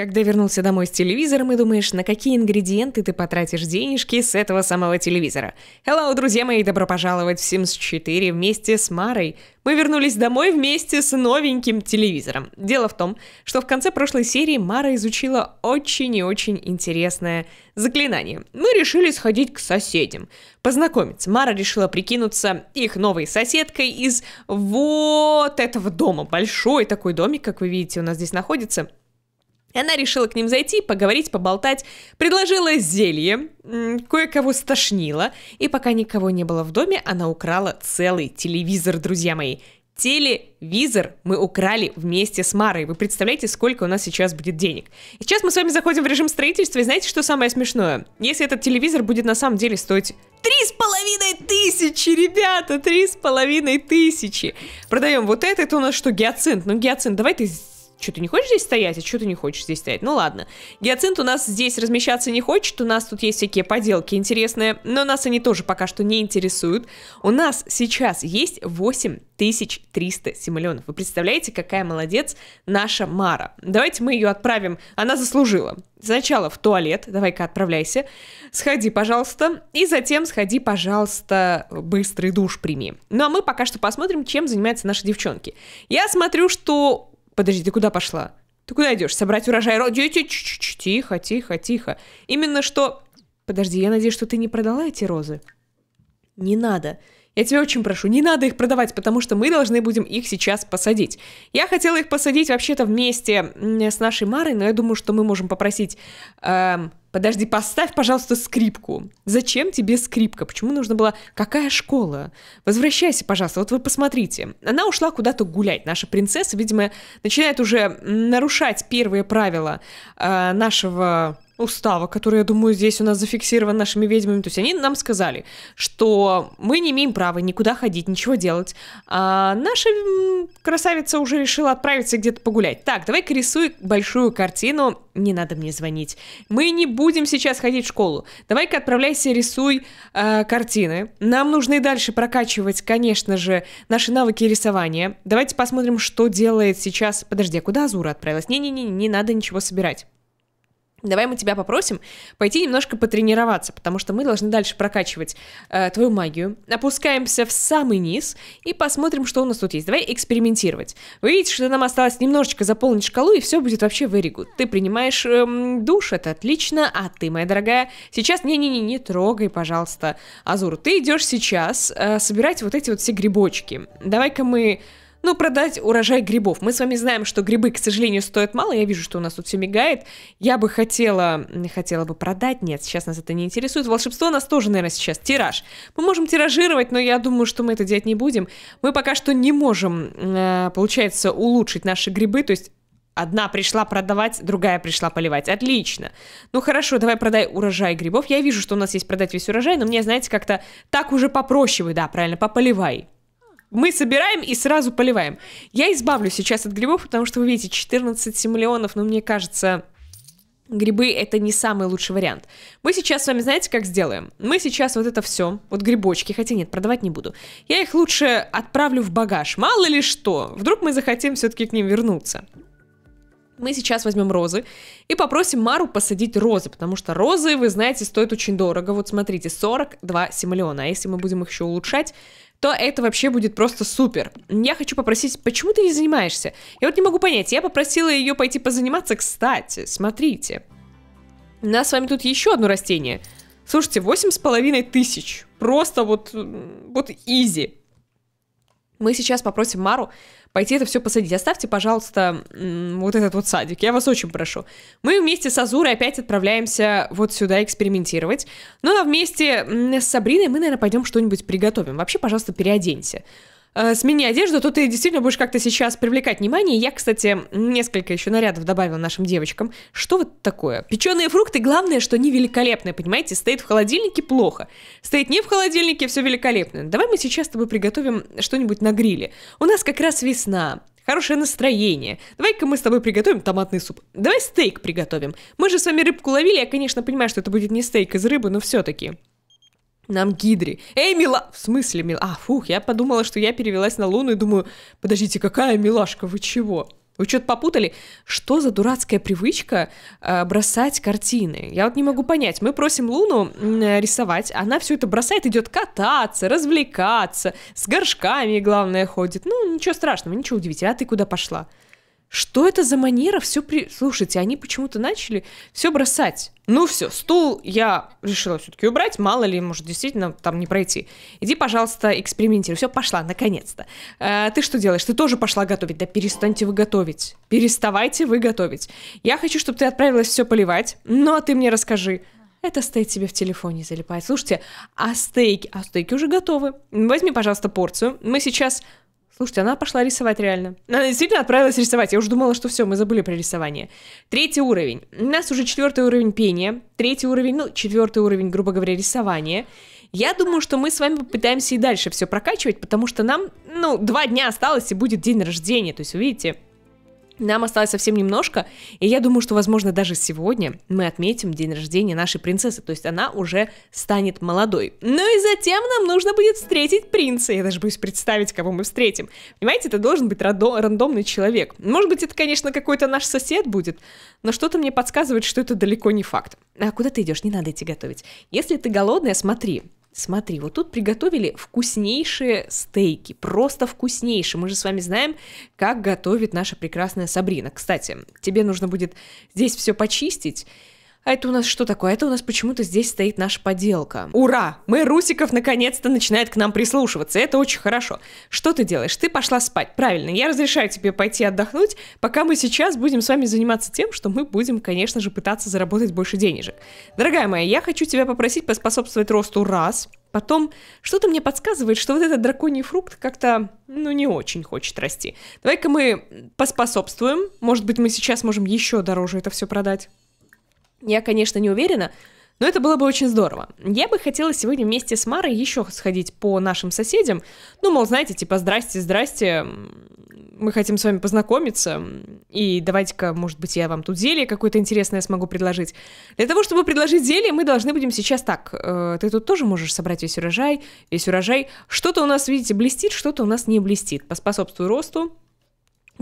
Когда вернулся домой с телевизором и думаешь, на какие ингредиенты ты потратишь денежки с этого самого телевизора. Hello, друзья мои, добро пожаловать в Sims 4 вместе с Марой. Мы вернулись домой вместе с новеньким телевизором. Дело в том, что в конце прошлой серии Мара изучила очень и очень интересное заклинание. Мы решили сходить к соседям, познакомиться. Мара решила прикинуться их новой соседкой из вот этого дома. Большой такой домик, как вы видите, у нас здесь находится. Она решила к ним зайти, поговорить, поболтать, предложила зелье, кое-кого стошнила, и пока никого не было в доме, она украла целый телевизор, друзья мои. Телевизор мы украли вместе с Марой. Вы представляете, сколько у нас сейчас будет денег? И сейчас мы с вами заходим в режим строительства, и знаете, что самое смешное? Если этот телевизор будет на самом деле стоить три с половиной тысячи, ребята, три с половиной тысячи. Продаем вот этот, у нас что, гиацинт? Ну, гиацинт, давай ты что, ты не хочешь здесь стоять? А что ты не хочешь здесь стоять? Ну ладно. Гиацинт у нас здесь размещаться не хочет. У нас тут есть всякие поделки интересные. Но нас они тоже пока что не интересуют. У нас сейчас есть 8300 симолеонов. Вы представляете, какая молодец наша Мара. Давайте мы ее отправим. Она заслужила. Сначала в туалет. Давай-ка отправляйся. Сходи, пожалуйста. И затем сходи, пожалуйста, быстрый душ прими. Ну а мы пока что посмотрим, чем занимаются наши девчонки. Я смотрю, что подожди, ты куда пошла? Ты куда идешь? Собрать урожай? Тихо, тихо, тихо. Именно что... Подожди, я надеюсь, что ты не продала эти розы? Не надо. Я тебя очень прошу, не надо их продавать, потому что мы должны будем их сейчас посадить. Я хотела их посадить вообще-то вместе с нашей Марой, но я думаю, что мы можем попросить... Эм, подожди, поставь, пожалуйста, скрипку. Зачем тебе скрипка? Почему нужно было... Какая школа? Возвращайся, пожалуйста, вот вы посмотрите. Она ушла куда-то гулять. Наша принцесса, видимо, начинает уже нарушать первые правила э, нашего устава, который, я думаю, здесь у нас зафиксирован нашими ведьмами. То есть они нам сказали, что мы не имеем права никуда ходить, ничего делать. А наша красавица уже решила отправиться где-то погулять. Так, давай-ка рисуй большую картину. Не надо мне звонить. Мы не будем сейчас ходить в школу. Давай-ка отправляйся, рисуй э, картины. Нам нужно и дальше прокачивать, конечно же, наши навыки рисования. Давайте посмотрим, что делает сейчас... Подожди, а куда Азура отправилась? Не-не-не, не надо ничего собирать. Давай мы тебя попросим пойти немножко потренироваться, потому что мы должны дальше прокачивать э, твою магию. Опускаемся в самый низ и посмотрим, что у нас тут есть. Давай экспериментировать. Вы видите, что нам осталось немножечко заполнить шкалу, и все будет вообще very good. Ты принимаешь эм, душ, это отлично, а ты, моя дорогая, сейчас... Не-не-не, не трогай, пожалуйста, Азур. Ты идешь сейчас э, собирать вот эти вот все грибочки. Давай-ка мы ну продать урожай грибов. Мы с вами знаем, что грибы, к сожалению, стоят мало. Я вижу, что у нас тут все мигает. Я бы хотела, хотела бы продать. Нет, сейчас нас это не интересует. Волшебство у нас тоже, наверное, сейчас тираж. Мы можем тиражировать, но я думаю, что мы это делать не будем. Мы пока что не можем, э, получается, улучшить наши грибы. То есть Одна пришла продавать, другая пришла поливать. Отлично. Ну хорошо, давай продай урожай грибов. Я вижу, что у нас есть продать весь урожай, но мне, знаете, как-то так уже попроще вы, да, правильно, пополивай мы собираем и сразу поливаем. Я избавлюсь сейчас от грибов, потому что вы видите, 14 миллионов, но ну, мне кажется, грибы это не самый лучший вариант. Мы сейчас с вами, знаете, как сделаем? Мы сейчас вот это все, вот грибочки, хотя нет, продавать не буду. Я их лучше отправлю в багаж, мало ли что, вдруг мы захотим все-таки к ним вернуться. Мы сейчас возьмем розы и попросим Мару посадить розы, потому что розы, вы знаете, стоят очень дорого. Вот смотрите, 42 симолеона. А если мы будем их еще улучшать, то это вообще будет просто супер. Я хочу попросить, почему ты не занимаешься? Я вот не могу понять, я попросила ее пойти позаниматься, кстати, смотрите. У нас с вами тут еще одно растение. Слушайте, восемь с половиной тысяч. Просто вот, вот изи. Мы сейчас попросим Мару пойти это все посадить. Оставьте, пожалуйста, вот этот вот садик, я вас очень прошу. Мы вместе с Азурой опять отправляемся вот сюда экспериментировать. Ну а вместе с Сабриной мы, наверное, пойдем что-нибудь приготовим. Вообще, пожалуйста, переоденься. Э, смени одежду, то ты действительно будешь как-то сейчас привлекать внимание. Я, кстати, несколько еще нарядов добавила нашим девочкам. Что вот такое? Печеные фрукты, главное, что они великолепные, понимаете? Стоит в холодильнике плохо. Стоит не в холодильнике, все великолепно. Давай мы сейчас с тобой приготовим что-нибудь на гриле. У нас как раз весна, хорошее настроение. Давай-ка мы с тобой приготовим томатный суп. Давай стейк приготовим. Мы же с вами рыбку ловили, я, конечно, понимаю, что это будет не стейк из рыбы, но все-таки нам Гидри. Эй, мила... В смысле, мила... А, фух, я подумала, что я перевелась на Луну и думаю, подождите, какая милашка, вы чего? Вы что-то попутали? Что за дурацкая привычка э, бросать картины? Я вот не могу понять. Мы просим Луну э, рисовать, она все это бросает, идет кататься, развлекаться, с горшками, главное, ходит. Ну, ничего страшного, ничего удивительного. А ты куда пошла? Что это за манера все при... Слушайте, они почему-то начали все бросать. Ну все, стул я решила все-таки убрать, мало ли, может, действительно там не пройти. Иди, пожалуйста, экспериментируй. Все, пошла, наконец-то. а, ты что делаешь? Ты тоже пошла готовить. Да перестаньте вы готовить. Переставайте вы готовить. Я хочу, чтобы ты отправилась все поливать, но ты мне расскажи, это стоит тебе в телефоне залипает. Слушайте, а стейки, а стейки уже готовы. Возьми, пожалуйста, порцию. Мы сейчас Слушайте, она пошла рисовать реально. Она действительно отправилась рисовать. Я уже думала, что все, мы забыли про рисование. Третий уровень. У нас уже четвертый уровень пения. Третий уровень, ну, четвертый уровень, грубо говоря, рисования. Я думаю, что мы с вами попытаемся и дальше все прокачивать, потому что нам, ну, два дня осталось и будет день рождения. То есть, вы видите, нам осталось совсем немножко, и я думаю, что, возможно, даже сегодня мы отметим день рождения нашей принцессы, то есть она уже станет молодой. Ну и затем нам нужно будет встретить принца, я даже боюсь представить, кого мы встретим. Понимаете, это должен быть рандомный человек. Может быть, это, конечно, какой-то наш сосед будет, но что-то мне подсказывает, что это далеко не факт. А куда ты идешь? Не надо идти готовить. Если ты голодная, смотри, Смотри, вот тут приготовили вкуснейшие стейки, просто вкуснейшие. Мы же с вами знаем, как готовит наша прекрасная Сабрина. Кстати, тебе нужно будет здесь все почистить а это у нас что такое? Это у нас почему-то здесь стоит наша поделка. Ура! Мэр Русиков наконец-то начинает к нам прислушиваться. Это очень хорошо. Что ты делаешь? Ты пошла спать. Правильно, я разрешаю тебе пойти отдохнуть, пока мы сейчас будем с вами заниматься тем, что мы будем, конечно же, пытаться заработать больше денежек. Дорогая моя, я хочу тебя попросить поспособствовать росту раз. Потом что-то мне подсказывает, что вот этот драконий фрукт как-то, ну, не очень хочет расти. Давай-ка мы поспособствуем. Может быть, мы сейчас можем еще дороже это все продать. Я, конечно, не уверена, но это было бы очень здорово. Я бы хотела сегодня вместе с Марой еще сходить по нашим соседям. Ну, мол, знаете, типа, здрасте, здрасте, мы хотим с вами познакомиться, и давайте-ка, может быть, я вам тут зелье какое-то интересное смогу предложить. Для того, чтобы предложить зелье, мы должны будем сейчас так. Э, ты тут тоже можешь собрать весь урожай, весь урожай. Что-то у нас, видите, блестит, что-то у нас не блестит. Поспособствую росту,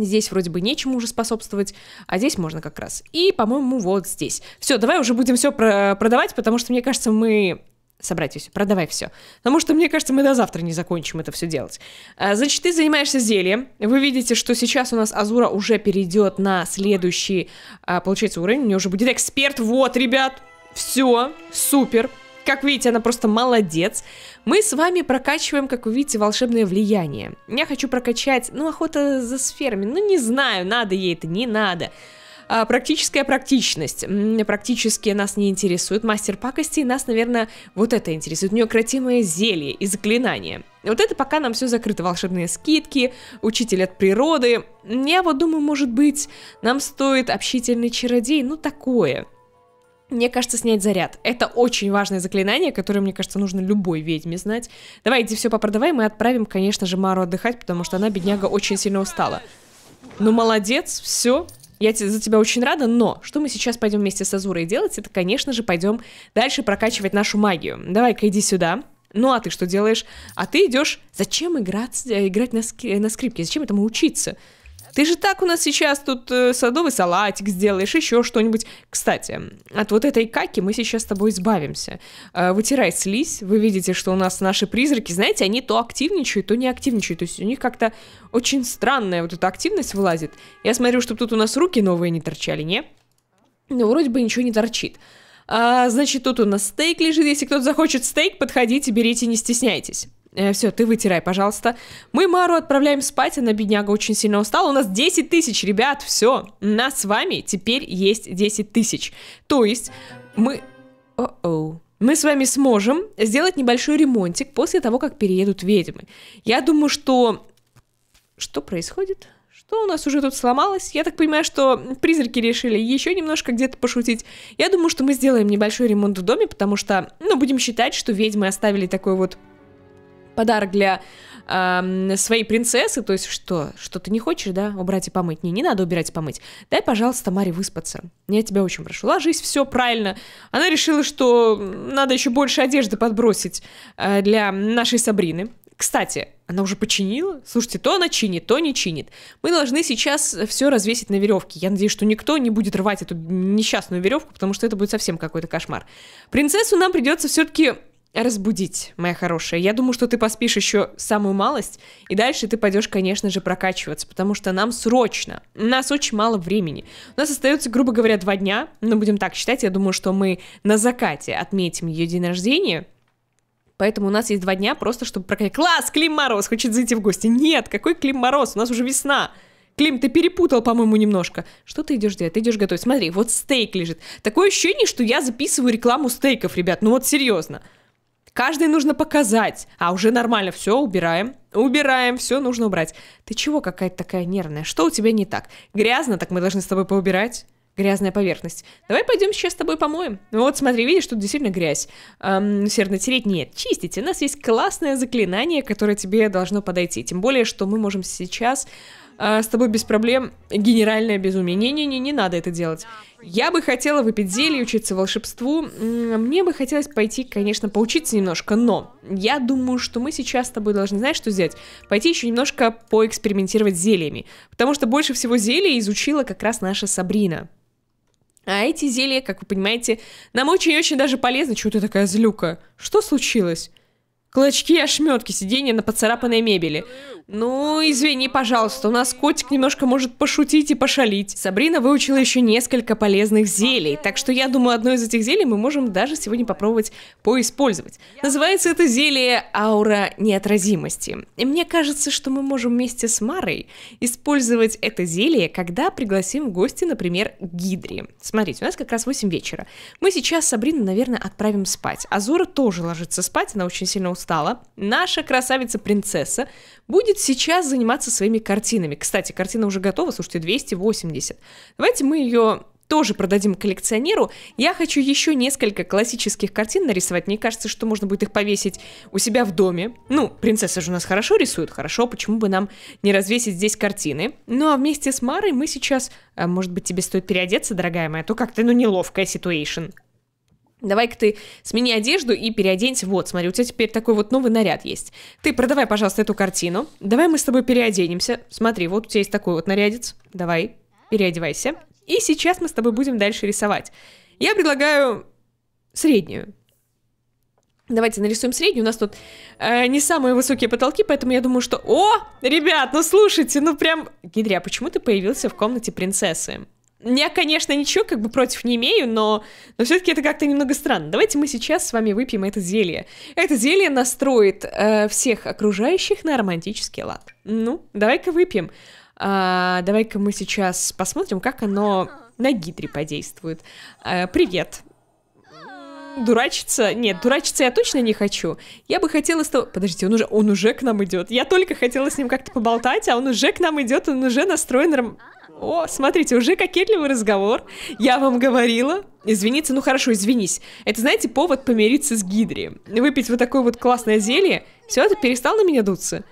Здесь вроде бы нечему уже способствовать, а здесь можно как раз. И, по-моему, вот здесь. Все, давай уже будем все про продавать, потому что, мне кажется, мы... Собрайтесь, продавай все. Потому что, мне кажется, мы до завтра не закончим это все делать. А, значит, ты занимаешься зельем. Вы видите, что сейчас у нас Азура уже перейдет на следующий, а, получается, уровень. У нее уже будет эксперт. Вот, ребят, все, супер. Как видите, она просто молодец. Мы с вами прокачиваем, как вы видите, волшебное влияние. Я хочу прокачать, ну, охота за сферами. Ну, не знаю, надо ей это, не надо. А, практическая практичность. Практически нас не интересует. Мастер пакости нас, наверное, вот это интересует. Неукротимое зелье и заклинание. Вот это пока нам все закрыто. Волшебные скидки, учитель от природы. Я вот думаю, может быть, нам стоит общительный чародей. Ну, такое. Мне кажется, снять заряд. Это очень важное заклинание, которое, мне кажется, нужно любой ведьме знать. Давай, иди все попродавай, мы отправим, конечно же, Мару отдыхать, потому что она, бедняга, очень сильно устала. Ну, молодец, все. Я за тебя очень рада, но что мы сейчас пойдем вместе с Азурой делать, это, конечно же, пойдем дальше прокачивать нашу магию. Давай-ка иди сюда. Ну а ты что делаешь? А ты идешь. Зачем играть, э, играть на, ски... Э, на скрипке? Зачем этому учиться? Ты же так у нас сейчас тут э, садовый салатик сделаешь, еще что-нибудь. Кстати, от вот этой каки мы сейчас с тобой избавимся. Э, вытирай слизь, вы видите, что у нас наши призраки, знаете, они то активничают, то не активничают. То есть у них как-то очень странная вот эта активность вылазит. Я смотрю, чтобы тут у нас руки новые не торчали, не? Ну, вроде бы ничего не торчит. А, значит, тут у нас стейк лежит. Если кто-то захочет стейк, подходите, берите, не стесняйтесь. Э, все, ты вытирай, пожалуйста. Мы Мару отправляем спать, она, бедняга, очень сильно устала. У нас 10 тысяч, ребят, все. У нас с вами теперь есть 10 тысяч. То есть мы... О-оу мы с вами сможем сделать небольшой ремонтик после того, как переедут ведьмы. Я думаю, что... Что происходит? Что у нас уже тут сломалось? Я так понимаю, что призраки решили еще немножко где-то пошутить. Я думаю, что мы сделаем небольшой ремонт в доме, потому что, ну, будем считать, что ведьмы оставили такой вот подарок для эм, своей принцессы, то есть что, что ты не хочешь, да, убрать и помыть? Не, не надо убирать и помыть. Дай, пожалуйста, Маре выспаться. Я тебя очень прошу, ложись, все правильно. Она решила, что надо еще больше одежды подбросить э, для нашей Сабрины. Кстати, она уже починила? Слушайте, то она чинит, то не чинит. Мы должны сейчас все развесить на веревке. Я надеюсь, что никто не будет рвать эту несчастную веревку, потому что это будет совсем какой-то кошмар. Принцессу нам придется все-таки разбудить, моя хорошая. Я думаю, что ты поспишь еще самую малость, и дальше ты пойдешь, конечно же, прокачиваться, потому что нам срочно, у нас очень мало времени. У нас остается, грубо говоря, два дня, но ну, будем так считать, я думаю, что мы на закате отметим ее день рождения, Поэтому у нас есть два дня просто, чтобы прокачать. Класс, Клим Мороз хочет зайти в гости. Нет, какой Клим Мороз? У нас уже весна. Клим, ты перепутал, по-моему, немножко. Что ты идешь делать? Ты идешь готовить. Смотри, вот стейк лежит. Такое ощущение, что я записываю рекламу стейков, ребят. Ну вот серьезно. Каждый нужно показать. А уже нормально, все, убираем. Убираем, все нужно убрать. Ты чего какая-то такая нервная? Что у тебя не так? Грязно, так мы должны с тобой поубирать грязная поверхность. Давай пойдем сейчас с тобой помоем. Ну вот, смотри, видишь, тут действительно грязь. Эм, усердно тереть? Нет, чистите. У нас есть классное заклинание, которое тебе должно подойти. Тем более, что мы можем сейчас а, с тобой без проблем генеральное безумие. Не-не-не, не надо это делать. Я бы хотела выпить зелье, учиться волшебству. Мне бы хотелось пойти, конечно, поучиться немножко, но я думаю, что мы сейчас с тобой должны, знаешь, что сделать? Пойти еще немножко поэкспериментировать с зельями. Потому что больше всего зелья изучила как раз наша Сабрина. А эти зелья, как вы понимаете, нам очень-очень даже полезны. Чего ты такая злюка? Что случилось? Клочки и ошметки сиденья на поцарапанной мебели. Ну, извини, пожалуйста, у нас котик немножко может пошутить и пошалить. Сабрина выучила еще несколько полезных зелий, так что я думаю, одно из этих зелий мы можем даже сегодня попробовать поиспользовать. Называется это зелье «Аура неотразимости». И мне кажется, что мы можем вместе с Марой использовать это зелье, когда пригласим в гости, например, Гидри. Смотрите, у нас как раз 8 вечера. Мы сейчас Сабрину, наверное, отправим спать. Азура тоже ложится спать, она очень сильно устала. Наша красавица-принцесса будет сейчас заниматься своими картинами. Кстати, картина уже готова, слушайте, 280. Давайте мы ее тоже продадим коллекционеру. Я хочу еще несколько классических картин нарисовать. Мне кажется, что можно будет их повесить у себя в доме. Ну, принцесса же у нас хорошо рисует, хорошо, почему бы нам не развесить здесь картины? Ну, а вместе с Марой мы сейчас... А, может быть, тебе стоит переодеться, дорогая моя, а то как-то, ну, неловкая ситуация. Давай-ка ты смени одежду и переоденься. Вот, смотри, у тебя теперь такой вот новый наряд есть. Ты продавай, пожалуйста, эту картину. Давай мы с тобой переоденемся. Смотри, вот у тебя есть такой вот нарядец. Давай, переодевайся. И сейчас мы с тобой будем дальше рисовать. Я предлагаю среднюю. Давайте нарисуем среднюю. У нас тут э, не самые высокие потолки, поэтому я думаю, что... О, ребят, ну слушайте, ну прям... Гидря, почему ты появился в комнате принцессы? Я, конечно, ничего как бы против не имею, но, но все-таки это как-то немного странно. Давайте мы сейчас с вами выпьем это зелье. Это зелье настроит э, всех окружающих на романтический лад. Ну, давай-ка выпьем. А, давай-ка мы сейчас посмотрим, как оно на гидре подействует. А, привет. Дурачиться? Нет, дурачиться я точно не хочу. Я бы хотела с тобой... Подождите, он уже, он уже к нам идет. Я только хотела с ним как-то поболтать, а он уже к нам идет, он уже настроен... Ром... О, смотрите, уже кокетливый разговор. Я вам говорила. Извиниться, ну хорошо, извинись. Это, знаете, повод помириться с Гидри. Выпить вот такое вот классное зелье. Все, это перестал на меня дуться?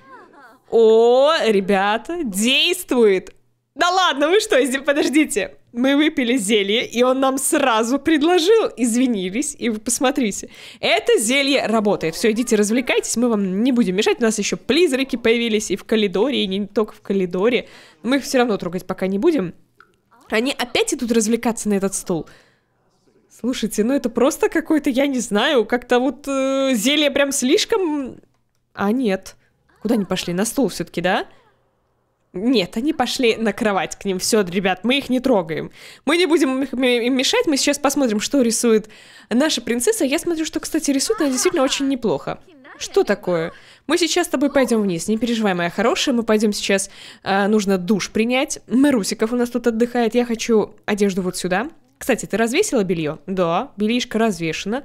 О, ребята, действует. Да ладно, вы что, подождите мы выпили зелье, и он нам сразу предложил, извинились, и вы посмотрите. Это зелье работает. Все, идите, развлекайтесь, мы вам не будем мешать. У нас еще призраки появились и в коридоре, и не только в коридоре. Мы их все равно трогать пока не будем. Они опять идут развлекаться на этот стол. Слушайте, ну это просто какой-то, я не знаю, как-то вот э, зелье прям слишком... А нет. Куда они пошли? На стол все-таки, да? Да. Нет, они пошли на кровать к ним. Все, ребят, мы их не трогаем. Мы не будем им мешать. Мы сейчас посмотрим, что рисует наша принцесса. Я смотрю, что, кстати, рисует она действительно очень неплохо. Что такое? Мы сейчас с тобой пойдем вниз, не переживай, моя хорошая, мы пойдем сейчас, э, нужно душ принять. Марусиков у нас тут отдыхает, я хочу одежду вот сюда. Кстати, ты развесила белье? Да, бельишко развешено.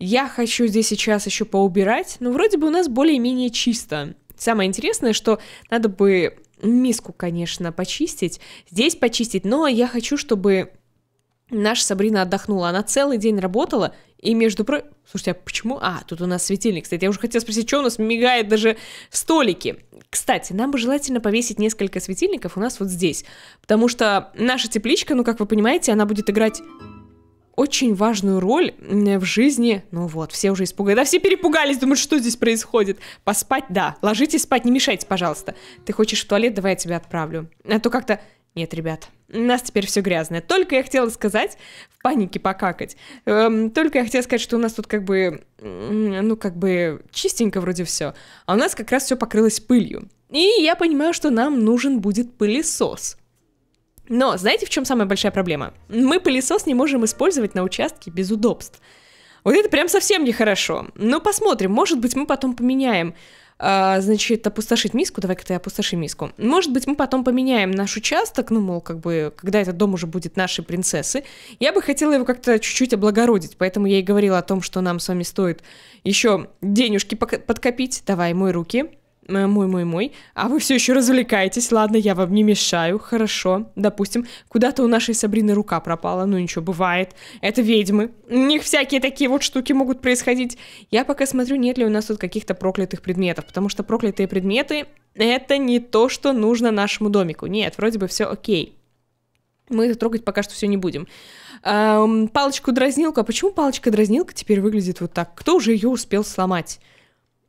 Я хочу здесь сейчас еще поубирать, но ну, вроде бы у нас более-менее чисто. Самое интересное, что надо бы миску, конечно, почистить, здесь почистить, но я хочу, чтобы наша Сабрина отдохнула. Она целый день работала, и между прочим... Слушайте, а почему... А, тут у нас светильник, кстати. Я уже хотела спросить, что у нас мигает даже столики. Кстати, нам бы желательно повесить несколько светильников у нас вот здесь, потому что наша тепличка, ну, как вы понимаете, она будет играть очень важную роль в жизни. Ну вот, все уже испугались. Да, все перепугались, думают, что здесь происходит. Поспать, да. Ложитесь спать, не мешайте, пожалуйста. Ты хочешь в туалет, давай я тебя отправлю. А то как-то... Нет, ребят, у нас теперь все грязное. Только я хотела сказать, в панике покакать, эм, только я хотела сказать, что у нас тут как бы, ну как бы чистенько вроде все, а у нас как раз все покрылось пылью. И я понимаю, что нам нужен будет пылесос. Но знаете, в чем самая большая проблема? Мы пылесос не можем использовать на участке без удобств. Вот это прям совсем нехорошо. Но ну, посмотрим, может быть, мы потом поменяем. А, значит, опустошить миску, давай-ка ты опустоши миску. Может быть, мы потом поменяем наш участок, ну, мол, как бы, когда этот дом уже будет нашей принцессы. Я бы хотела его как-то чуть-чуть облагородить, поэтому я и говорила о том, что нам с вами стоит еще денежки подкопить. Давай, мой руки мой-мой-мой, э, а вы все еще развлекаетесь, ладно, я вам не мешаю, хорошо, допустим, куда-то у нашей Сабрины рука пропала, ну ничего, бывает, это ведьмы, у них всякие такие вот штуки могут происходить, я пока смотрю, нет ли у нас тут каких-то проклятых предметов, потому что проклятые предметы — это не то, что нужно нашему домику, нет, вроде бы все окей, мы это трогать пока что все не будем. Эм, палочку-дразнилку, а почему палочка-дразнилка теперь выглядит вот так? Кто уже ее успел сломать?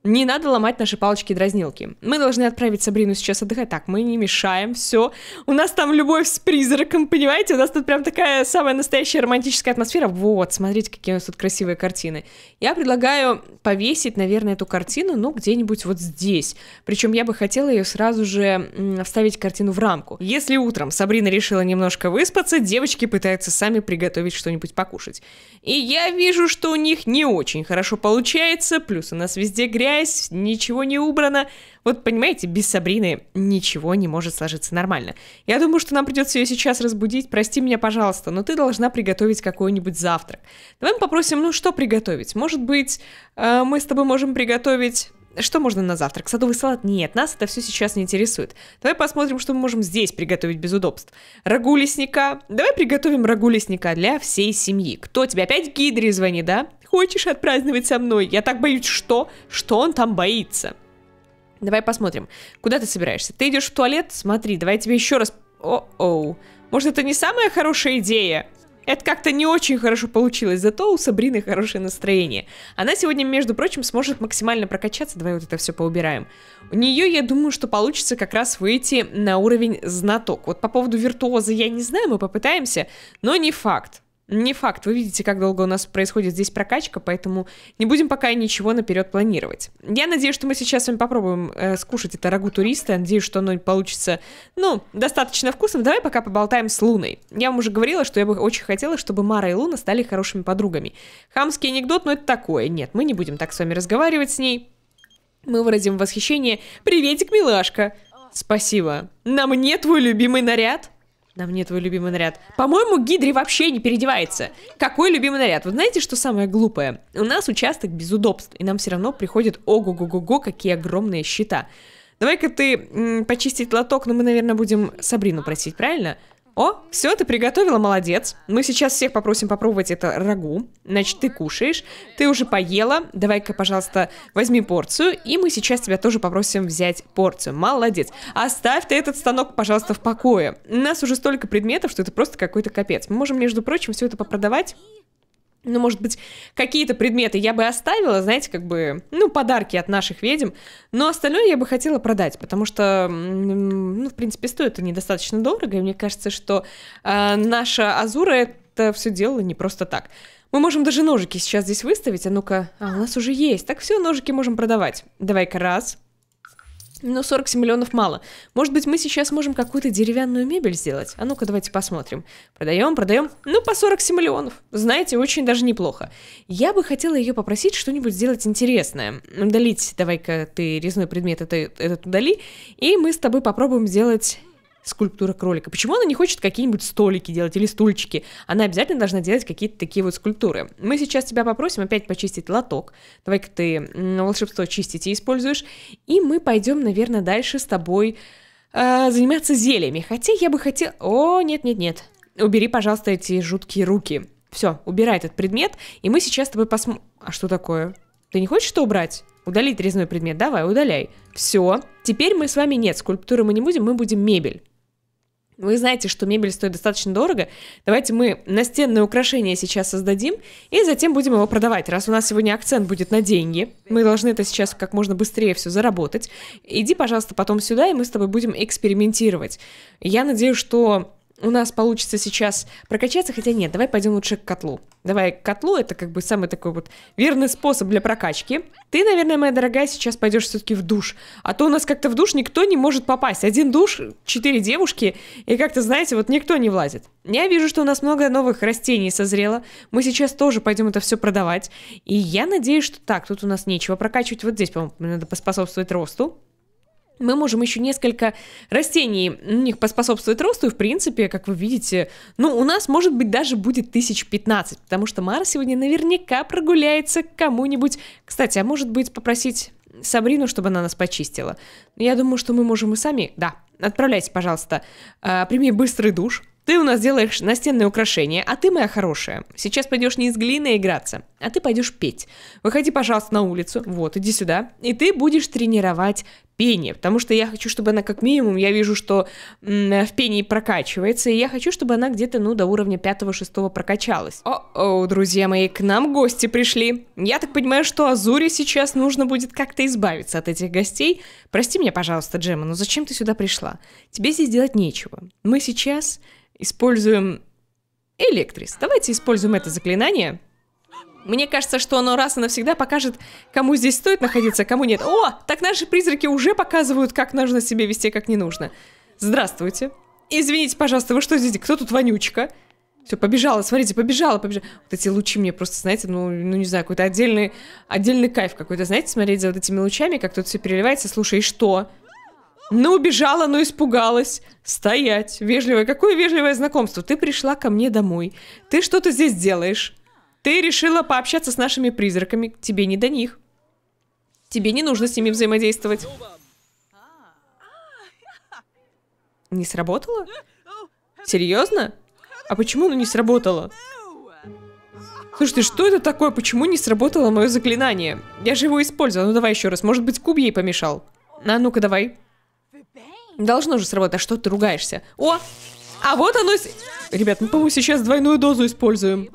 Не надо ломать наши палочки и дразнилки. Мы должны отправить Сабрину сейчас отдыхать. Так, мы не мешаем, все. У нас там любовь с призраком, понимаете? У нас тут прям такая самая настоящая романтическая атмосфера. Вот, смотрите, какие у нас тут красивые картины. Я предлагаю повесить, наверное, эту картину, ну, где-нибудь вот здесь. Причем я бы хотела ее сразу же вставить картину в рамку. Если утром Сабрина решила немножко выспаться, девочки пытаются сами приготовить что-нибудь покушать. И я вижу, что у них не очень хорошо получается, плюс у нас везде грязь, грязь, ничего не убрано. Вот понимаете, без Сабрины ничего не может сложиться нормально. Я думаю, что нам придется ее сейчас разбудить. Прости меня, пожалуйста, но ты должна приготовить какой-нибудь завтрак. Давай мы попросим, ну что приготовить? Может быть, э, мы с тобой можем приготовить... Что можно на завтрак? Садовый салат? Нет, нас это все сейчас не интересует. Давай посмотрим, что мы можем здесь приготовить без удобств. Рагу лесника. Давай приготовим рагу лесника для всей семьи. Кто тебе опять Гидри звонит, да? Хочешь отпраздновать со мной? Я так боюсь, что? Что он там боится? Давай посмотрим. Куда ты собираешься? Ты идешь в туалет? Смотри, давай я тебе еще раз... О-оу. Может, это не самая хорошая идея? Это как-то не очень хорошо получилось, зато у Сабрины хорошее настроение. Она сегодня, между прочим, сможет максимально прокачаться. Давай вот это все поубираем. У нее, я думаю, что получится как раз выйти на уровень знаток. Вот по поводу виртуоза я не знаю, мы попытаемся, но не факт. Не факт. Вы видите, как долго у нас происходит здесь прокачка, поэтому не будем пока ничего наперед планировать. Я надеюсь, что мы сейчас с вами попробуем э, скушать это рагу туриста. Надеюсь, что оно получится, ну, достаточно вкусным. Давай пока поболтаем с Луной. Я вам уже говорила, что я бы очень хотела, чтобы Мара и Луна стали хорошими подругами. Хамский анекдот, но это такое. Нет, мы не будем так с вами разговаривать с ней. Мы выразим восхищение. «Приветик, милашка!» «Спасибо. На мне твой любимый наряд?» На мне твой любимый наряд. По-моему, Гидри вообще не переодевается. Какой любимый наряд? Вы знаете, что самое глупое? У нас участок без удобств, и нам все равно приходит ого-го-го-го, какие огромные счета. Давай-ка ты м, почистить лоток, но мы, наверное, будем Сабрину просить, правильно? О, все, ты приготовила, молодец. Мы сейчас всех попросим попробовать это рагу. Значит, ты кушаешь, ты уже поела. Давай-ка, пожалуйста, возьми порцию, и мы сейчас тебя тоже попросим взять порцию. Молодец. Оставь ты этот станок, пожалуйста, в покое. У нас уже столько предметов, что это просто какой-то капец. Мы можем, между прочим, все это попродавать ну, может быть, какие-то предметы я бы оставила, знаете, как бы, ну, подарки от наших ведьм, но остальное я бы хотела продать, потому что, ну, в принципе, стоит это недостаточно дорого, и мне кажется, что э, наша Азура это все делала не просто так. Мы можем даже ножики сейчас здесь выставить, а ну-ка, а у нас уже есть, так все, ножики можем продавать. Давай-ка раз, но ну, 47 миллионов мало. Может быть, мы сейчас можем какую-то деревянную мебель сделать? А ну-ка, давайте посмотрим. Продаем, продаем. Ну, по 47 миллионов. Знаете, очень даже неплохо. Я бы хотела ее попросить что-нибудь сделать интересное. Удалить, давай-ка ты резной предмет это, этот удали. И мы с тобой попробуем сделать скульптура кролика. Почему она не хочет какие-нибудь столики делать или стульчики? Она обязательно должна делать какие-то такие вот скульптуры. Мы сейчас тебя попросим опять почистить лоток. Давай-ка ты волшебство чистить и используешь. И мы пойдем, наверное, дальше с тобой э, заниматься зельями. Хотя я бы хотел. О, нет-нет-нет. Убери, пожалуйста, эти жуткие руки. Все, убирай этот предмет, и мы сейчас с тобой посмотрим... А что такое? Ты не хочешь что убрать? Удалить резной предмет, давай, удаляй. Все. Теперь мы с вами нет, скульптуры мы не будем, мы будем мебель. Вы знаете, что мебель стоит достаточно дорого. Давайте мы настенное украшение сейчас создадим, и затем будем его продавать. Раз у нас сегодня акцент будет на деньги, мы должны это сейчас как можно быстрее все заработать. Иди, пожалуйста, потом сюда, и мы с тобой будем экспериментировать. Я надеюсь, что у нас получится сейчас прокачаться, хотя нет, давай пойдем лучше к котлу. Давай к котлу, это как бы самый такой вот верный способ для прокачки. Ты, наверное, моя дорогая, сейчас пойдешь все-таки в душ. А то у нас как-то в душ никто не может попасть. Один душ, четыре девушки, и как-то, знаете, вот никто не влазит. Я вижу, что у нас много новых растений созрело. Мы сейчас тоже пойдем это все продавать. И я надеюсь, что так, тут у нас нечего прокачивать. Вот здесь, по-моему, надо поспособствовать росту мы можем еще несколько растений у них поспособствовать росту, и, в принципе, как вы видите, ну, у нас, может быть, даже будет 1015, потому что Мара сегодня наверняка прогуляется к кому-нибудь. Кстати, а может быть, попросить Сабрину, чтобы она нас почистила? Я думаю, что мы можем и сами... Да, отправляйте, пожалуйста, а, прими быстрый душ, ты у нас делаешь настенные украшения, а ты, моя хорошая, сейчас пойдешь не из глины играться, а ты пойдешь петь. Выходи, пожалуйста, на улицу, вот, иди сюда, и ты будешь тренировать пение, потому что я хочу, чтобы она как минимум, я вижу, что в пении прокачивается, и я хочу, чтобы она где-то, ну, до уровня 5-6 прокачалась. О-о, друзья мои, к нам гости пришли. Я так понимаю, что Азуре сейчас нужно будет как-то избавиться от этих гостей. Прости меня, пожалуйста, Джема, но зачем ты сюда пришла? Тебе здесь делать нечего. Мы сейчас используем Электрис. Давайте используем это заклинание. Мне кажется, что оно раз и навсегда покажет, кому здесь стоит находиться, а кому нет. О, так наши призраки уже показывают, как нужно себя вести, как не нужно. Здравствуйте. Извините, пожалуйста, вы что здесь? Кто тут вонючка? Все, побежала, смотрите, побежала, побежала. Вот эти лучи мне просто, знаете, ну, ну не знаю, какой-то отдельный, отдельный кайф какой-то, знаете, смотреть за вот этими лучами, как тут все переливается. Слушай, и что? Ну, убежала, ну, испугалась. Стоять. Вежливое. Какое вежливое знакомство? Ты пришла ко мне домой. Ты что-то здесь делаешь. Ты решила пообщаться с нашими призраками. Тебе не до них. Тебе не нужно с ними взаимодействовать. Не сработало? Серьезно? А почему оно не сработало? Слушайте, что это такое? Почему не сработало мое заклинание? Я же его использовала. Ну давай еще раз. Может быть, куб ей помешал? А ну-ка давай. Должно же сработать, а что ты ругаешься? О, а вот оно... Ребят, мы, ну, по-моему, сейчас двойную дозу используем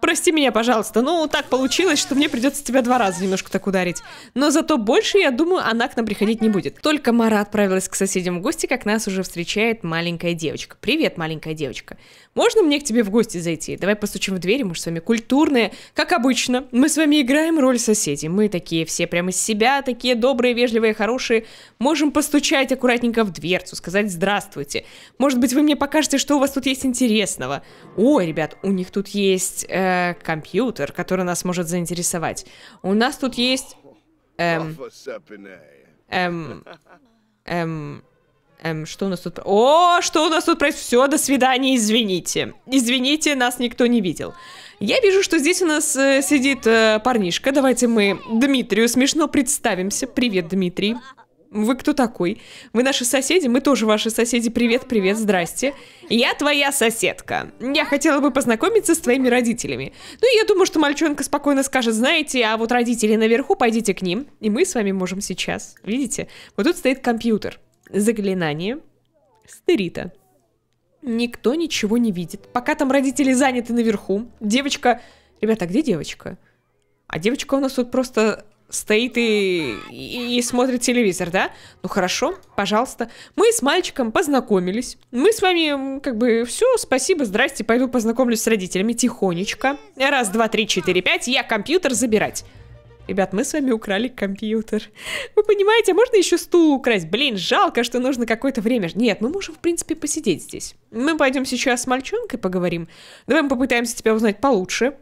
прости меня, пожалуйста, ну так получилось, что мне придется тебя два раза немножко так ударить. Но зато больше, я думаю, она к нам приходить не будет. Только Мара отправилась к соседям в гости, как нас уже встречает маленькая девочка. Привет, маленькая девочка. Можно мне к тебе в гости зайти? Давай постучим в дверь, мы же с вами культурные. Как обычно, мы с вами играем роль соседей. Мы такие все прямо из себя, такие добрые, вежливые, хорошие. Можем постучать аккуратненько в дверцу, сказать «Здравствуйте». Может быть, вы мне покажете, что у вас тут есть интересного. О, ребят, у них тут есть... Э, Э, компьютер, который нас может заинтересовать. У нас тут есть... Эм, эм, эм, эм, что у нас тут... О, что у нас тут происходит? Все, до свидания, извините. Извините, нас никто не видел. Я вижу, что здесь у нас э, сидит э, парнишка. Давайте мы Дмитрию смешно представимся. Привет, Дмитрий вы кто такой? Вы наши соседи, мы тоже ваши соседи. Привет, привет, здрасте. Я твоя соседка. Я хотела бы познакомиться с твоими родителями. Ну, я думаю, что мальчонка спокойно скажет, знаете, а вот родители наверху, пойдите к ним. И мы с вами можем сейчас. Видите? Вот тут стоит компьютер. Заклинание. Стерита. Никто ничего не видит. Пока там родители заняты наверху, девочка... Ребята, а где девочка? А девочка у нас тут просто стоит и, и, и смотрит телевизор, да? Ну хорошо, пожалуйста. Мы с мальчиком познакомились. Мы с вами как бы все, спасибо, здрасте, пойду познакомлюсь с родителями тихонечко. Раз, два, три, четыре, пять, я компьютер забирать. Ребят, мы с вами украли компьютер. Вы понимаете, а можно еще стул украсть? Блин, жалко, что нужно какое-то время. Нет, мы можем, в принципе, посидеть здесь. Мы пойдем сейчас с мальчонкой поговорим. Давай мы попытаемся тебя узнать получше.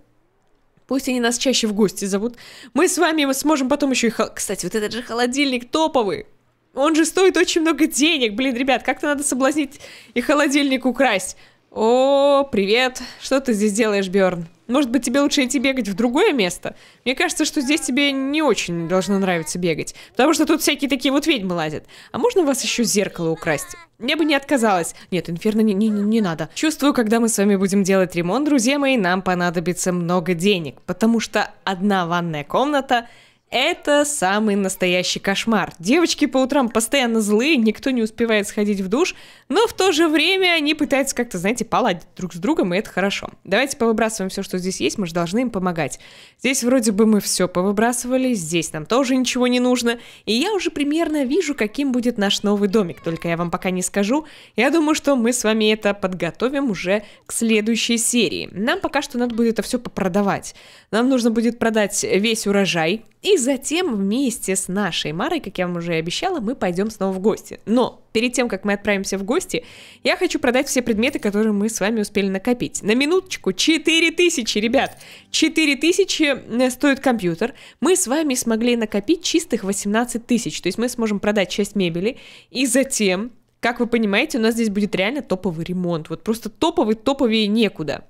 Пусть они нас чаще в гости зовут. Мы с вами сможем потом еще и... Хол... Кстати, вот этот же холодильник топовый. Он же стоит очень много денег. Блин, ребят, как-то надо соблазнить и холодильник украсть. О, привет. Что ты здесь делаешь, Бьорн? Может быть, тебе лучше идти бегать в другое место? Мне кажется, что здесь тебе не очень должно нравиться бегать, потому что тут всякие такие вот ведьмы лазят. А можно у вас еще зеркало украсть? Я бы не отказалась. Нет, инферно не, не, не надо. Чувствую, когда мы с вами будем делать ремонт, друзья мои, нам понадобится много денег, потому что одна ванная комната — это самый настоящий кошмар. Девочки по утрам постоянно злые, никто не успевает сходить в душ, но в то же время они пытаются как-то, знаете, поладить друг с другом, и это хорошо. Давайте повыбрасываем все, что здесь есть, мы же должны им помогать. Здесь вроде бы мы все повыбрасывали, здесь нам тоже ничего не нужно, и я уже примерно вижу, каким будет наш новый домик, только я вам пока не скажу. Я думаю, что мы с вами это подготовим уже к следующей серии. Нам пока что надо будет это все попродавать. Нам нужно будет продать весь урожай, и затем вместе с нашей Марой, как я вам уже и обещала, мы пойдем снова в гости. Но перед тем, как мы отправимся в гости, я хочу продать все предметы, которые мы с вами успели накопить. На минуточку, 4000, ребят! 4000 э, стоит компьютер. Мы с вами смогли накопить чистых 18 тысяч. То есть мы сможем продать часть мебели. И затем, как вы понимаете, у нас здесь будет реально топовый ремонт. Вот просто топовый, топовее некуда.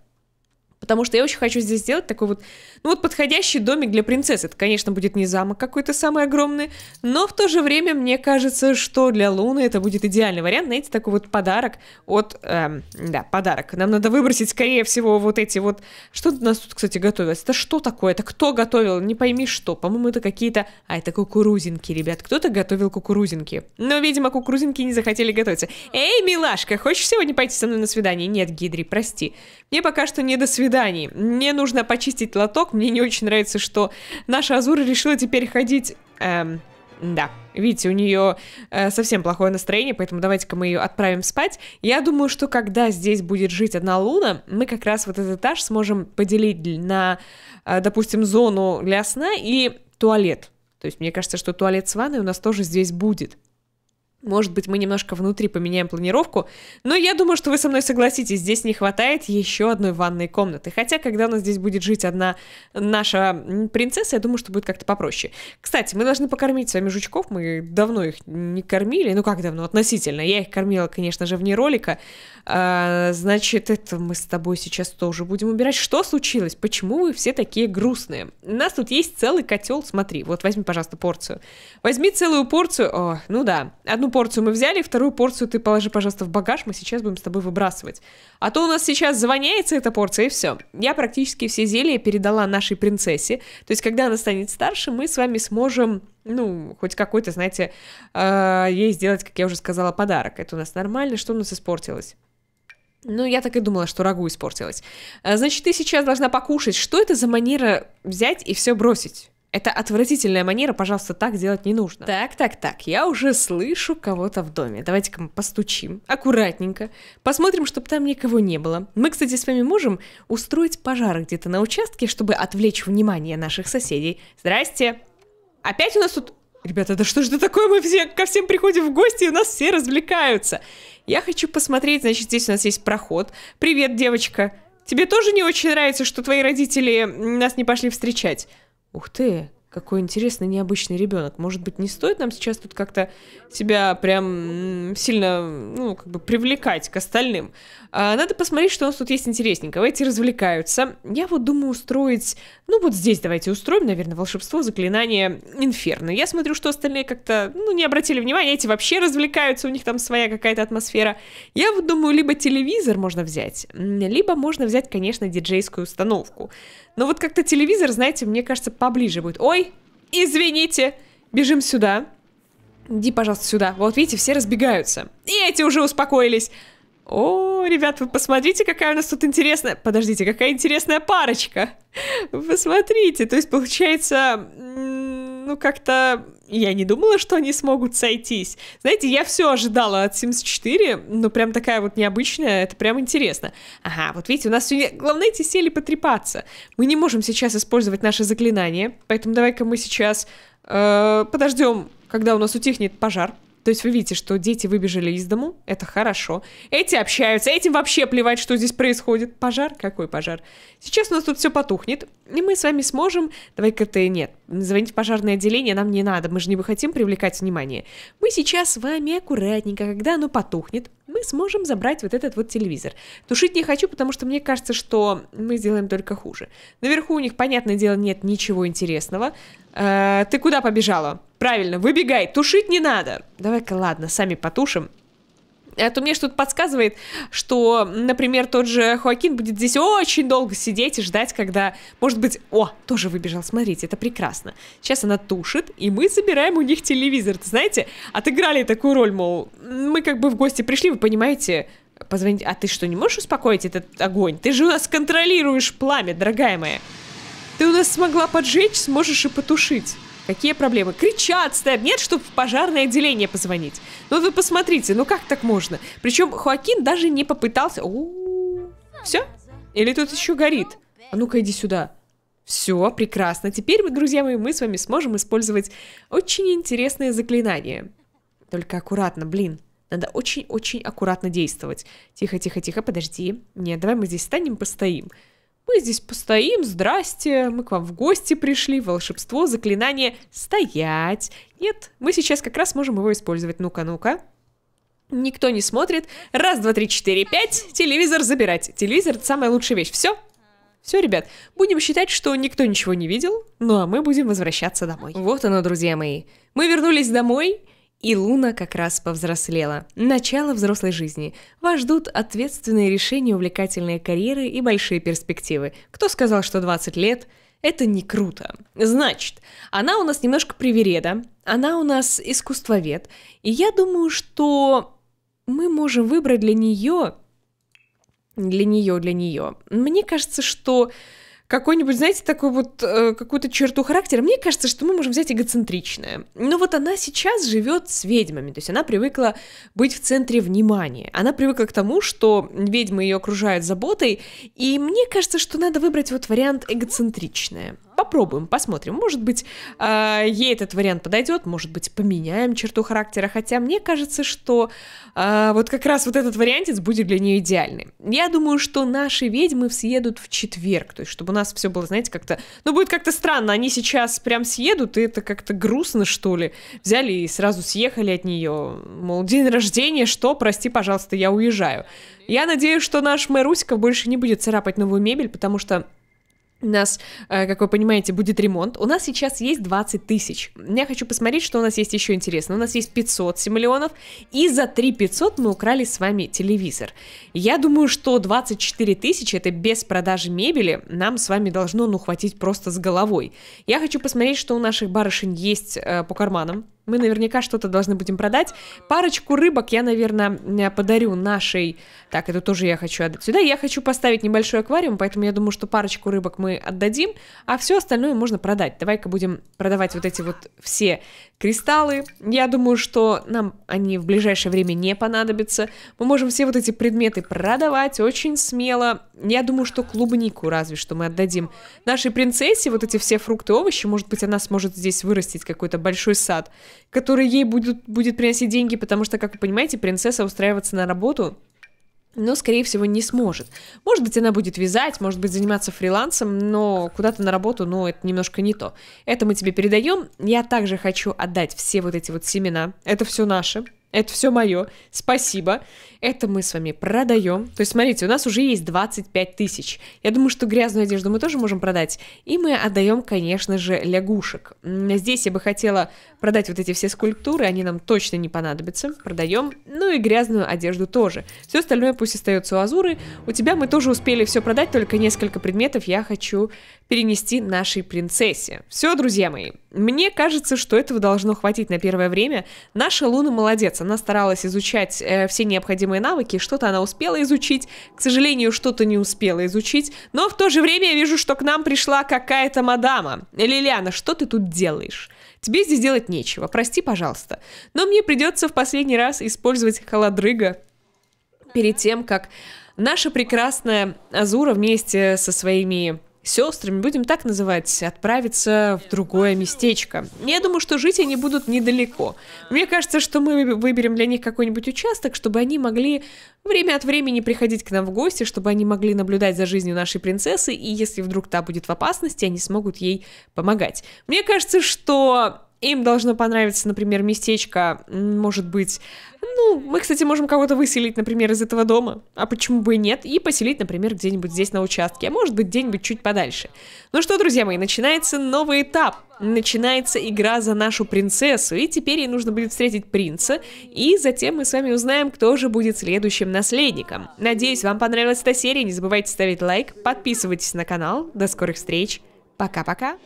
Потому что я очень хочу здесь сделать такой вот, ну вот подходящий домик для принцессы. Это, конечно, будет не замок какой-то самый огромный, но в то же время мне кажется, что для Луны это будет идеальный вариант. Знаете, такой вот подарок от... Эм, да, подарок. Нам надо выбросить, скорее всего, вот эти вот... Что у нас тут, кстати, готовилось? Это что такое? Это кто готовил? Не пойми что. По-моему, это какие-то... А, это кукурузинки, ребят. Кто-то готовил кукурузинки. Но, видимо, кукурузинки не захотели готовиться. Эй, милашка, хочешь сегодня пойти со мной на свидание? Нет, Гидри, прости. Мне пока что не до свидания заданий. Мне нужно почистить лоток, мне не очень нравится, что наша Азура решила теперь ходить... Эм, да, видите, у нее э, совсем плохое настроение, поэтому давайте-ка мы ее отправим спать. Я думаю, что когда здесь будет жить одна луна, мы как раз вот этот этаж сможем поделить на, э, допустим, зону для сна и туалет. То есть мне кажется, что туалет с ванной у нас тоже здесь будет. Может быть, мы немножко внутри поменяем планировку, но я думаю, что вы со мной согласитесь, здесь не хватает еще одной ванной комнаты. Хотя, когда у нас здесь будет жить одна наша принцесса, я думаю, что будет как-то попроще. Кстати, мы должны покормить с вами жучков, мы давно их не кормили, ну как давно, относительно. Я их кормила, конечно же, вне ролика. А, значит, это мы с тобой сейчас тоже будем убирать. Что случилось? Почему вы все такие грустные? У нас тут есть целый котел, смотри, вот возьми, пожалуйста, порцию. Возьми целую порцию, о, ну да, одну порцию мы взяли, вторую порцию ты положи, пожалуйста, в багаж, мы сейчас будем с тобой выбрасывать. А то у нас сейчас завоняется эта порция, и все. Я практически все зелья передала нашей принцессе. То есть, когда она станет старше, мы с вами сможем, ну, хоть какой-то, знаете, э, ей сделать, как я уже сказала, подарок. Это у нас нормально, что у нас испортилось? Ну, я так и думала, что рагу испортилось. Э, значит, ты сейчас должна покушать. Что это за манера взять и все бросить? Это отвратительная манера, пожалуйста, так делать не нужно. Так, так, так, я уже слышу кого-то в доме. Давайте-ка мы постучим, аккуратненько, посмотрим, чтобы там никого не было. Мы, кстати, с вами можем устроить пожар где-то на участке, чтобы отвлечь внимание наших соседей. Здрасте! Опять у нас тут... Ребята, да что же это такое? Мы все ко всем приходим в гости, и у нас все развлекаются. Я хочу посмотреть, значит, здесь у нас есть проход. Привет, девочка. Тебе тоже не очень нравится, что твои родители нас не пошли встречать? Ух ты, какой интересный, необычный ребенок. Может быть, не стоит нам сейчас тут как-то себя прям сильно, ну, как бы привлекать к остальным. А, надо посмотреть, что у нас тут есть интересненького. Эти развлекаются. Я вот думаю устроить... Ну, вот здесь давайте устроим, наверное, волшебство, заклинание Инферно. Я смотрю, что остальные как-то, ну, не обратили внимания. Эти вообще развлекаются, у них там своя какая-то атмосфера. Я вот думаю, либо телевизор можно взять, либо можно взять, конечно, диджейскую установку. Но ну, вот как-то телевизор, знаете, мне кажется, поближе будет. Ой, извините, бежим сюда. Иди, пожалуйста, сюда. Вот видите, все разбегаются. И эти уже успокоились. О, ребят, вы посмотрите, какая у нас тут интересная... Подождите, какая интересная парочка. посмотрите, то есть получается ну, как-то я не думала, что они смогут сойтись. Знаете, я все ожидала от Sims 4, но прям такая вот необычная, это прям интересно. Ага, вот видите, у нас сегодня... Главное, эти сели потрепаться. Мы не можем сейчас использовать наши заклинания, поэтому давай-ка мы сейчас э, подождем, когда у нас утихнет пожар. То есть вы видите, что дети выбежали из дому, это хорошо. Эти общаются, этим вообще плевать, что здесь происходит. Пожар? Какой пожар? Сейчас у нас тут все потухнет, и мы с вами сможем... Давай-ка ты... Нет, звонить в пожарное отделение нам не надо, мы же не хотим привлекать внимание. Мы сейчас с вами аккуратненько, когда оно потухнет, мы сможем забрать вот этот вот телевизор. Тушить не хочу, потому что мне кажется, что мы сделаем только хуже. Наверху у них, понятное дело, нет ничего интересного. Э -э ты куда побежала? Правильно, выбегай, тушить не надо. Давай-ка, ладно, сами потушим. А то мне что-то подсказывает, что, например, тот же Хоакин будет здесь очень долго сидеть и ждать, когда, может быть, о, тоже выбежал, смотрите, это прекрасно. Сейчас она тушит, и мы забираем у них телевизор. Знаете, отыграли такую роль, мол, мы как бы в гости пришли, вы понимаете, позвонить, а ты что, не можешь успокоить этот огонь? Ты же у нас контролируешь пламя, дорогая моя. Ты у нас смогла поджечь, сможешь и потушить. Какие проблемы? Кричат, стоят. Нет, чтобы в пожарное отделение позвонить. Ну вы посмотрите, ну как так можно? Причем Хуакин даже не попытался... Все? Или тут еще горит? А ну-ка иди сюда. Все, прекрасно. Теперь, друзья мои, мы с вами сможем использовать очень интересное заклинание. Только аккуратно, блин. Надо очень-очень аккуратно действовать. Тихо-тихо-тихо, подожди. Нет, давай мы здесь станем, постоим. Мы здесь постоим, здрасте, мы к вам в гости пришли, волшебство, заклинание «Стоять!» Нет, мы сейчас как раз можем его использовать. Ну-ка, ну-ка. Никто не смотрит. Раз, два, три, четыре, пять. Телевизор забирать. Телевизор — это самая лучшая вещь. Все? Все, ребят, будем считать, что никто ничего не видел, ну а мы будем возвращаться домой. Вот оно, друзья мои. Мы вернулись домой, и Луна как раз повзрослела. Начало взрослой жизни. Вас ждут ответственные решения, увлекательные карьеры и большие перспективы. Кто сказал, что 20 лет – это не круто? Значит, она у нас немножко привереда, она у нас искусствовед, и я думаю, что мы можем выбрать для нее для нее, для нее. Мне кажется, что какой-нибудь, знаете, такой вот э, какую-то черту характера. Мне кажется, что мы можем взять эгоцентричное. Но вот она сейчас живет с ведьмами, то есть она привыкла быть в центре внимания. Она привыкла к тому, что ведьмы ее окружают заботой, и мне кажется, что надо выбрать вот вариант эгоцентричное попробуем, посмотрим. Может быть, а, ей этот вариант подойдет, может быть, поменяем черту характера. Хотя мне кажется, что а, вот как раз вот этот вариантец будет для нее идеальный. Я думаю, что наши ведьмы съедут в четверг, то есть чтобы у нас все было, знаете, как-то... Ну, будет как-то странно, они сейчас прям съедут, и это как-то грустно, что ли. Взяли и сразу съехали от нее. Мол, день рождения, что, прости, пожалуйста, я уезжаю. Я надеюсь, что наш мэр больше не будет царапать новую мебель, потому что у нас, э, как вы понимаете, будет ремонт. У нас сейчас есть 20 тысяч. Я хочу посмотреть, что у нас есть еще интересно. У нас есть 500 миллионов, и за 3 500 мы украли с вами телевизор. Я думаю, что 24 тысячи, это без продажи мебели, нам с вами должно, ну, хватить просто с головой. Я хочу посмотреть, что у наших барышень есть э, по карманам. Мы наверняка что-то должны будем продать. Парочку рыбок я, наверное, подарю нашей... Так, это тоже я хочу отдать сюда. Я хочу поставить небольшой аквариум, поэтому я думаю, что парочку рыбок мы отдадим, а все остальное можно продать. Давай-ка будем продавать вот эти вот все кристаллы. Я думаю, что нам они в ближайшее время не понадобятся. Мы можем все вот эти предметы продавать очень смело. Я думаю, что клубнику разве что мы отдадим нашей принцессе, вот эти все фрукты и овощи. Может быть, она сможет здесь вырастить какой-то большой сад который ей будет, будет приносить деньги, потому что, как вы понимаете, принцесса устраиваться на работу но, скорее всего, не сможет. Может быть, она будет вязать, может быть, заниматься фрилансом, но куда-то на работу, ну, это немножко не то. Это мы тебе передаем. Я также хочу отдать все вот эти вот семена. Это все наше, это все мое, спасибо, это мы с вами продаем. То есть, смотрите, у нас уже есть 25 тысяч. Я думаю, что грязную одежду мы тоже можем продать. И мы отдаем, конечно же, лягушек. Здесь я бы хотела продать вот эти все скульптуры, они нам точно не понадобятся. Продаем. Ну и грязную одежду тоже. Все остальное пусть остается у Азуры. У тебя мы тоже успели все продать, только несколько предметов я хочу перенести нашей принцессе. Все, друзья мои, мне кажется, что этого должно хватить на первое время. Наша Луна молодец, она старалась изучать э, все необходимые навыки, что-то она успела изучить, к сожалению, что-то не успела изучить, но в то же время я вижу, что к нам пришла какая-то мадама. Лилиана, что ты тут делаешь? Тебе здесь делать нечего, прости, пожалуйста. Но мне придется в последний раз использовать холодрыга перед тем, как наша прекрасная Азура вместе со своими сестрами, будем так называть, отправиться в другое местечко. Я думаю, что жить они будут недалеко. Мне кажется, что мы выберем для них какой-нибудь участок, чтобы они могли время от времени приходить к нам в гости, чтобы они могли наблюдать за жизнью нашей принцессы, и если вдруг та будет в опасности, они смогут ей помогать. Мне кажется, что им должно понравиться, например, местечко, может быть... Ну, мы, кстати, можем кого-то выселить, например, из этого дома. А почему бы и нет? И поселить, например, где-нибудь здесь на участке, а может быть, где-нибудь чуть подальше. Ну что, друзья мои, начинается новый этап. Начинается игра за нашу принцессу, и теперь ей нужно будет встретить принца, и затем мы с вами узнаем, кто же будет следующим наследником. Надеюсь, вам понравилась эта серия, не забывайте ставить лайк, подписывайтесь на канал. До скорых встреч, пока-пока!